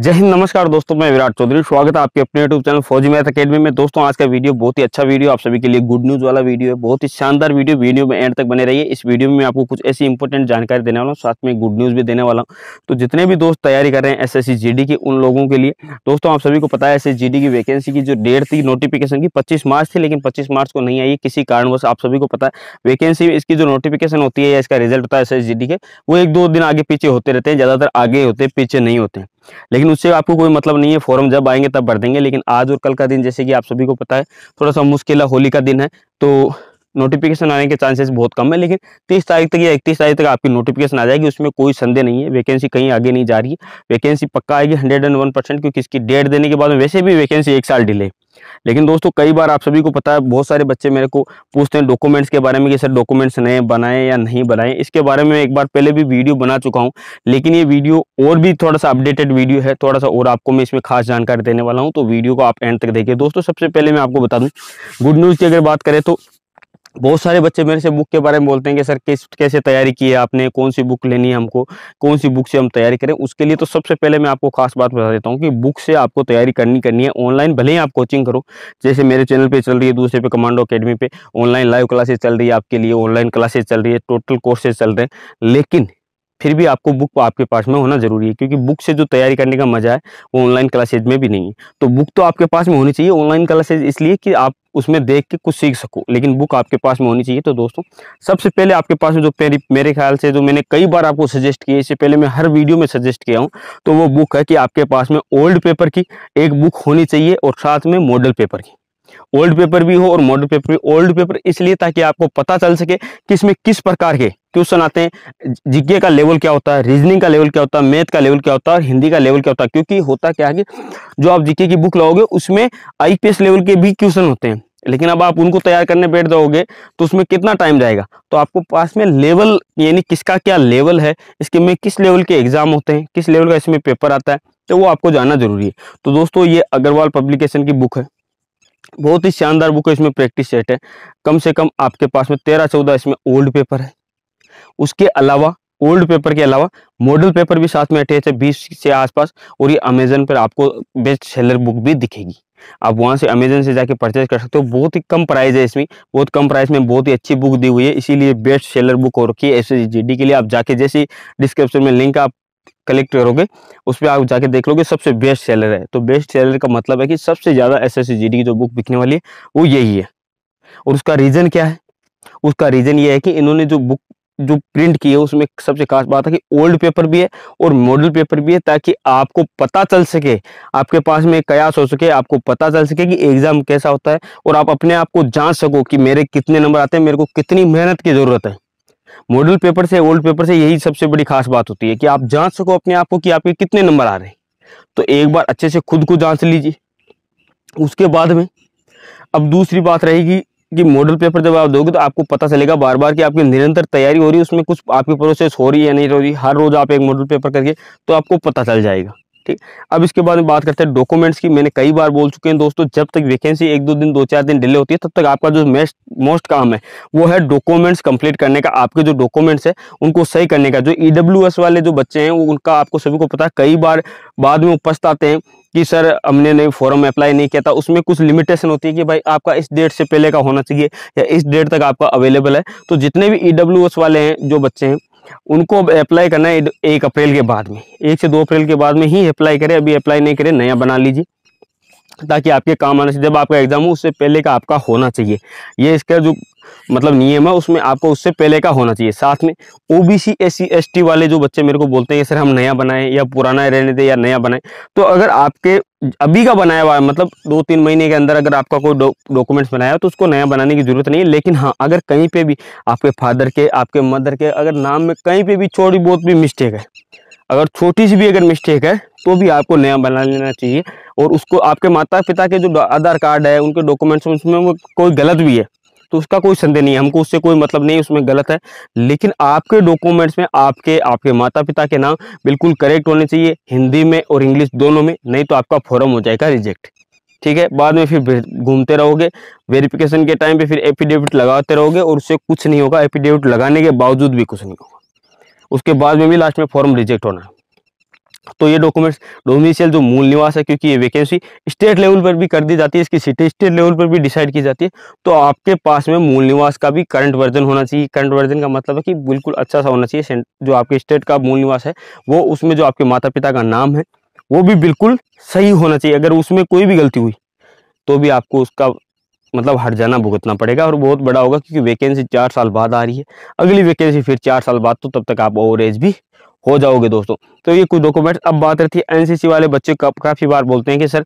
जय हिंद नमस्कार दोस्तों मैं विराट चौधरी स्वागत है आपके अपने YouTube channel Fauji math academy में दोस्तों आज का वीडियो बहुत ही अच्छा वीडियो आप सभी के लिए गुड न्यूज वाला वीडियो है बहुत ही शानदार वीडियो वीडियो में एंड तक बने रहिए इस वीडियो में आपको कुछ ऐसी इंपॉर्टेंट जानकारी देने वाला हूँ साथ में गुड न्यूज भी देने वाला हूँ तो जितने भी दोस्त तैयारी कर रहे हैं एस एस की उन लोगों के लिए दोस्तों आप सभी को पता है एस की वैकेंसी की जो डेट थी नोटिफिकेशन की पच्चीस मार्च थी लेकिन पच्चीस मार्च को नहीं आई किसी कारणवश आप सभी को पता है वैकेंसी इसकी जो नोटिफिकेशन होती है या इसका रिजल्ट होता है एस के वो एक दो दिन आगे पीछे होते रहते हैं ज्यादातर आगे होते पीछे नहीं होते हैं लेकिन उससे आपको कोई मतलब नहीं है फॉर्म जब आएंगे तब भर देंगे लेकिन आज और कल का दिन जैसे कि आप सभी को पता है थोड़ा सा मुश्किल है होली का दिन है तो नोटिफिकेशन आने के चांसेस बहुत कम है लेकिन तीस तारीख तक या इकतीस तारीख तक आपकी नोटिफिकेशन आ जाएगी उसमें कोई संदेह नहीं है वैकेंसी कहीं आगे नहीं जा रही है वैकेंसी पक्का आएगी हंड्रेड एंड वन परसेंट क्योंकि इसकी डेट देने के बाद वैसे भी वैकेंसी एक साल डिले लेकिन दोस्तों कई बार आप सभी को पता है बहुत सारे बच्चे मेरे को पूछते हैं डॉक्यूमेंट्स के बारे में कि सर डॉक्यूमेंट्स नए बनाएं या नहीं बनाएं इसके बारे में एक बार पहले भी वीडियो बना चुका हूं लेकिन ये वीडियो और भी थोड़ा सा अपडेटेड वीडियो है थोड़ा सा और आपको मैं इसमें खास जानकारी देने वाला हूँ तो वीडियो को आप एंड तक देखिए दोस्तों सबसे पहले मैं आपको बता दूँ गुड न्यूज़ की अगर बात करें तो बहुत सारे बच्चे मेरे से बुक के बारे में बोलते हैं कि सर किस कैसे तैयारी की है आपने कौन सी बुक लेनी है हमको कौन सी बुक से हम तैयारी करें उसके लिए तो सबसे पहले मैं आपको खास बात बता देता हूँ कि बुक से आपको तैयारी करनी करनी है ऑनलाइन भले ही आप कोचिंग करो जैसे मेरे चैनल पर चल रही है दूसरे पे कमांडो अकेडमी पे ऑनलाइन लाइव क्लासेज चल रही है आपके लिए ऑनलाइन क्लासेज चल रही है टोटल कोर्सेज चल रहे हैं लेकिन फिर भी आपको बुक आपके पास में होना जरूरी है क्योंकि बुक से जो तैयारी करने का मजा है वो ऑनलाइन क्लासेज में भी नहीं है तो बुक तो आपके पास में होनी चाहिए ऑनलाइन क्लासेज इसलिए कि आप उसमें देख के कुछ सीख सको लेकिन बुक आपके पास में होनी चाहिए तो दोस्तों सबसे पहले आपके पास में जो मेरे ख्याल से जो मैंने कई बार आपको सजेस्ट किया इससे पहले मैं हर वीडियो में सजेस्ट किया हूँ तो वो बुक है कि आपके पास में ओल्ड पेपर की एक बुक होनी चाहिए और साथ में मॉडल पेपर की ओल्ड पेपर भी हो और मॉडल पेपर भी ओल्ड पेपर इसलिए ताकि आपको पता चल सके कि इसमें किस प्रकार के क्वेश्चन आते हैं जिज्ञे का लेवल क्या होता है रीजनिंग का लेवल क्या होता है मैथ का लेवल क्या होता है और हिंदी का लेवल क्या होता है क्योंकि होता क्या है जो आप जिज्ञे की बुक लाओगे उसमें आईपीएस लेवल के भी क्वेश्चन होते हैं लेकिन अब आप उनको तैयार करने बैठ जाओगे तो उसमें कितना टाइम जाएगा तो आपको पास में लेवल यानी किसका क्या लेवल है इसके में किस लेवल के एग्जाम होते हैं किस लेवल का इसमें पेपर आता है तो वो आपको जानना जरूरी है तो दोस्तों ये अग्रवाल पब्लिकेशन की बुक है बहुत ही शानदार बुक है इसमें प्रैक्टिस सेट है कम से कम आपके पास में तेरह चौदह इसमें ओल्ड पेपर है उसके अलावा ओल्ड पेपर के अलावा मॉडल पेपर भी साथ में अटैच है बीस से आसपास और ये अमेजन पर आपको बेस्ट सेलर बुक भी दिखेगी आप वहाँ से अमेजन से जाके परचेज कर सकते हो बहुत ही कम प्राइस है इसमें बहुत कम प्राइस में बहुत ही अच्छी बुक दी हुई है इसीलिए बेस्ट सेलर बुक और रखी है एस के लिए आप जाके जैसे डिस्क्रिप्शन में लिंक आप कलेक्ट करोगे उस पर आप जाके देख लोगे सबसे बेस्ट सेलर है तो बेस्ट सेलर का मतलब है कि सबसे ज़्यादा एस एस की जो बुक बिकने वाली है वो यही है और उसका रीज़न क्या है उसका रीज़न ये है कि इन्होंने जो बुक जो प्रिंट की है उसमें सबसे खास बात है कि ओल्ड पेपर भी है और मॉडल पेपर भी है ताकि आपको पता चल सके आपके पास में कयास हो सके आपको पता चल सके कि एग्ज़ाम कैसा होता है और आप अपने आप को जांच सको कि मेरे कितने नंबर आते हैं मेरे को कितनी मेहनत की ज़रूरत है मॉडल पेपर से ओल्ड पेपर से यही सबसे बड़ी खास बात होती है कि आप जांच सको अपने आप को कि आपके कितने नंबर आ रहे हैं तो एक बार अच्छे से खुद को जांच लीजिए उसके बाद में अब दूसरी बात रहेगी कि मॉडल पेपर जब आप दोगे तो आपको पता चलेगा बार बार कि आपकी निरंतर तैयारी हो रही है उसमें कुछ आपकी प्रोसेस हो रही है नहीं हो रही हर रोज आप एक मॉडल पेपर करके तो आपको पता चल जाएगा ठीक अब इसके बाद बात करते हैं डॉक्यूमेंट्स की मैंने कई बार बोल चुके हैं दोस्तों जब तक वैकेंसी एक दो दिन दो चार दिन डिले होती है तब तक आपका जो मोस्ट काम है वो है डॉक्यूमेंट्स कंप्लीट करने का आपके जो डॉक्यूमेंट्स है उनको सही करने का जो ई e वाले जो बच्चे हैं उनका आपको सभी को पता है कई बार बाद में आते हैं कि सर हमने नहीं फॉर्म अप्लाई नहीं किया था उसमें कुछ लिमिटेशन होती है कि भाई आपका इस डेट से पहले का होना चाहिए या इस डेट तक आपका अवेलेबल है तो जितने भी ई e वाले हैं जो बच्चे हैं उनको अप्लाई करना है एक अप्रैल के बाद में एक से दो अप्रैल के बाद में ही अप्लाई करें अभी अप्लाई नहीं करें नया बना लीजिए ताकि आपके काम आना चाहिए जब आपका एग्ज़ाम हो उससे पहले का आपका होना चाहिए ये इसका जो मतलब नियम है उसमें आपको उससे पहले का होना चाहिए साथ में O B C S C S T वाले जो बच्चे मेरे को बोलते हैं सर हम नया बनाएं या पुराना रहने दें या नया बनाएं तो अगर आपके अभी का बनाया हुआ है मतलब दो तीन महीने के अंदर अगर आपका कोई डॉक्यूमेंट्स बनाया हो तो उसको नया बनाने की ज़रूरत नहीं है लेकिन हाँ अगर कहीं पे भी आपके फादर के आपके मदर के अगर नाम में कहीं पे भी छोटी बहुत भी मिस्टेक है अगर छोटी सी भी अगर मिस्टेक है तो भी आपको नया बना लेना चाहिए और उसको आपके माता पिता के जो आधार कार्ड है उनके डॉक्यूमेंट्स उसमें वो कोई गलत भी है तो उसका कोई संदेह नहीं है हमको उससे कोई मतलब नहीं उसमें गलत है लेकिन आपके डॉक्यूमेंट्स में आपके आपके माता पिता के नाम बिल्कुल करेक्ट होने चाहिए हिंदी में और इंग्लिश दोनों में नहीं तो आपका फॉर्म हो जाएगा रिजेक्ट ठीक है बाद में फिर घूमते रहोगे वेरिफिकेशन के टाइम पे फिर एफिडेविट लगाते रहोगे और उससे कुछ नहीं होगा एफिडेविट लगाने के बावजूद भी कुछ नहीं होगा उसके बाद में भी लास्ट में फॉर्म रिजेक्ट होना है तो ये डॉक्यूमेंट्स डोमिसाइल जो मूल निवास है क्योंकि ये वैकेंसी स्टेट लेवल पर भी कर दी जाती है इसकी सिटी स्टेट लेवल पर भी डिसाइड की जाती है तो आपके पास में मूल निवास का भी करंट वर्जन होना चाहिए करंट वर्जन का मतलब है कि बिल्कुल अच्छा सा होना चाहिए जो आपके स्टेट का मूल निवास है वो उसमें जो आपके माता पिता का नाम है वो भी बिल्कुल सही होना चाहिए अगर उसमें कोई भी गलती हुई तो भी आपको उसका मतलब हरजाना भुगतना पड़ेगा और बहुत बड़ा होगा क्योंकि वैकेंसी चार साल बाद आ रही है अगली वैकेंसी फिर चार साल बाद तो तब तक आप ओवर एज भी हो जाओगे दोस्तों तो ये कुछ डॉक्यूमेंट्स अब बात रहती है एनसीसी वाले बच्चे का, काफ़ी बार बोलते हैं कि सर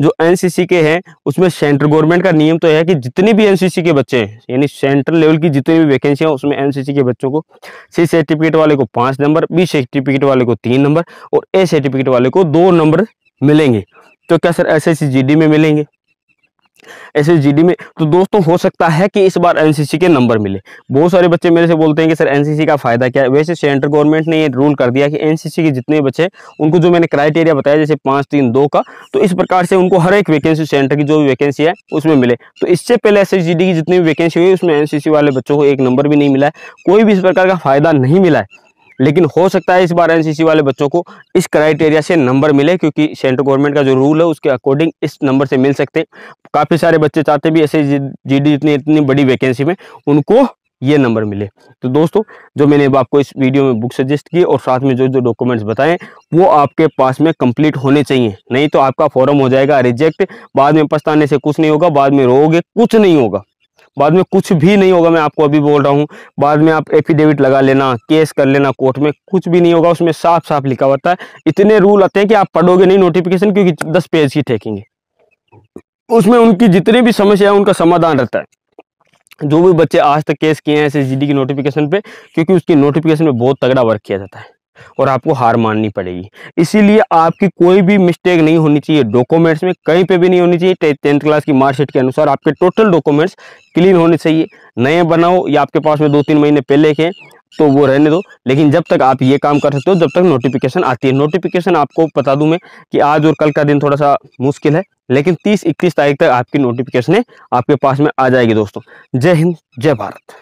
जो एनसीसी के हैं उसमें सेंट्रल गवर्नमेंट का नियम तो है कि जितने भी एनसीसी के बच्चे हैं यानी सेंट्रल लेवल की जितनी भी वैकेंसी है उसमें एनसीसी के बच्चों को सी सर्टिफिकेट वाले को पाँच नंबर बी सर्टिफिकेट वाले को तीन नंबर और ए सर्टिफिकेट वाले को दो नंबर मिलेंगे तो क्या सर एस एस में मिलेंगे एसएसजीडी में तो दोस्तों हो सकता है कि इस बार एनसीसी के नंबर मिले बहुत सारे बच्चे मेरे से बोलते हैं कि सर एनसीसी का फायदा क्या है वैसे सेंट्रल गवर्नमेंट ने ये रूल कर दिया कि एनसीसी के जितने बच्चे उनको जो मैंने क्राइटेरिया बताया जैसे पांच तीन दो का तो इस प्रकार से उनको हर एक वैकेंसी सेंटर की जो भी वैकेंसी है उसमें मिले तो इससे पहले एस की जितनी भी वैकेंसी हुई उसमें एन वाले बच्चों को एक नंबर भी नहीं मिला है कोई भी इस प्रकार का फायदा नहीं मिला है लेकिन हो सकता है इस बार एनसीसी वाले बच्चों को इस क्राइटेरिया से नंबर मिले क्योंकि सेंट्रल गवर्नमेंट का जो रूल है उसके अकॉर्डिंग इस नंबर से मिल सकते काफ़ी सारे बच्चे चाहते भी ऐसे डी इतनी इतनी बड़ी वैकेंसी में उनको ये नंबर मिले तो दोस्तों जो मैंने आपको इस वीडियो में बुक सजेस्ट की और साथ में जो जो डॉक्यूमेंट्स बताएं वो आपके पास में कंप्लीट होने चाहिए नहीं तो आपका फॉर्म हो जाएगा रिजेक्ट बाद में पछताने से कुछ नहीं होगा बाद में रोगे कुछ नहीं होगा बाद में कुछ भी नहीं होगा मैं आपको अभी बोल रहा हूँ बाद में आप एफिडेविट लगा लेना केस कर लेना कोर्ट में कुछ भी नहीं होगा उसमें साफ साफ लिखा होता है इतने रूल आते हैं कि आप पढ़ोगे नहीं नोटिफिकेशन क्योंकि दस पेज ही ठेकेंगे उसमें उनकी जितनी भी समस्या है उनका समाधान रहता है जो भी बच्चे आज तक केस किए हैं एस की नोटिफिकेशन पे क्योंकि उसकी नोटिफिकेशन में बहुत तगड़ा वर्क किया जाता है और आपको हार माननी पड़ेगी इसीलिए आपकी कोई भी मिस्टेक नहीं होनी चाहिए डॉक्यूमेंट्स में कहीं पे भी नहीं होनी चाहिए टेंथ क्लास की मार्कशीट के अनुसार आपके टोटल डॉक्यूमेंट्स क्लीन होने चाहिए नए बनाओ या आपके पास में दो तीन महीने पहले के तो वो रहने दो लेकिन जब तक आप ये काम कर सकते हो जब तक नोटिफिकेशन आती है नोटिफिकेशन आपको बता दूं मैं कि आज और कल का दिन थोड़ा सा मुश्किल है लेकिन 30 इक्कीस तारीख तक आपकी नोटिफिकेशन आपके पास में आ जाएगी दोस्तों जय हिंद जय भारत